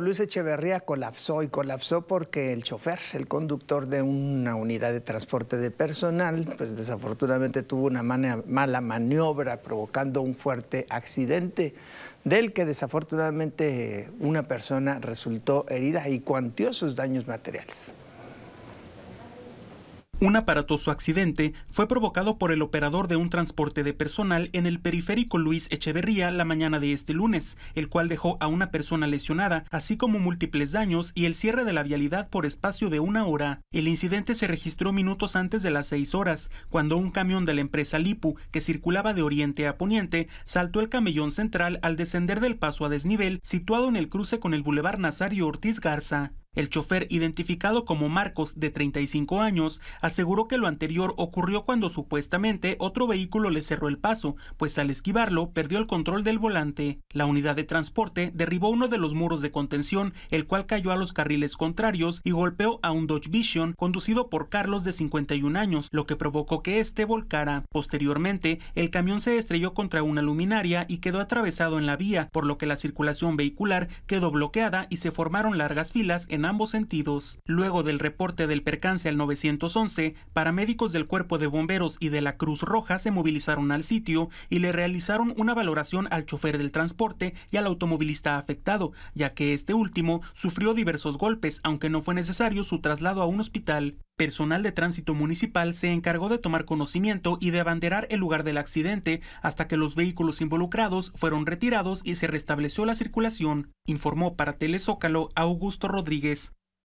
Luis Echeverría colapsó y colapsó porque el chofer, el conductor de una unidad de transporte de personal, pues desafortunadamente tuvo una mala maniobra provocando un fuerte accidente del que desafortunadamente una persona resultó herida y cuantiosos daños materiales. Un aparatoso accidente fue provocado por el operador de un transporte de personal en el periférico Luis Echeverría la mañana de este lunes, el cual dejó a una persona lesionada, así como múltiples daños y el cierre de la vialidad por espacio de una hora. El incidente se registró minutos antes de las seis horas, cuando un camión de la empresa Lipu, que circulaba de oriente a poniente, saltó el camellón central al descender del paso a desnivel situado en el cruce con el bulevar Nazario Ortiz Garza. El chofer, identificado como Marcos, de 35 años, aseguró que lo anterior ocurrió cuando supuestamente otro vehículo le cerró el paso, pues al esquivarlo perdió el control del volante. La unidad de transporte derribó uno de los muros de contención, el cual cayó a los carriles contrarios y golpeó a un Dodge Vision conducido por Carlos de 51 años, lo que provocó que éste volcara. Posteriormente, el camión se estrelló contra una luminaria y quedó atravesado en la vía, por lo que la circulación vehicular quedó bloqueada y se formaron largas filas en ambos sentidos. Luego del reporte del percance al 911, paramédicos del Cuerpo de Bomberos y de la Cruz Roja se movilizaron al sitio y le realizaron una valoración al chofer del transporte y al automovilista afectado, ya que este último sufrió diversos golpes, aunque no fue necesario su traslado a un hospital personal de tránsito municipal se encargó de tomar conocimiento y de abanderar el lugar del accidente hasta que los vehículos involucrados fueron retirados y se restableció la circulación, informó para Telezócalo Augusto Rodríguez.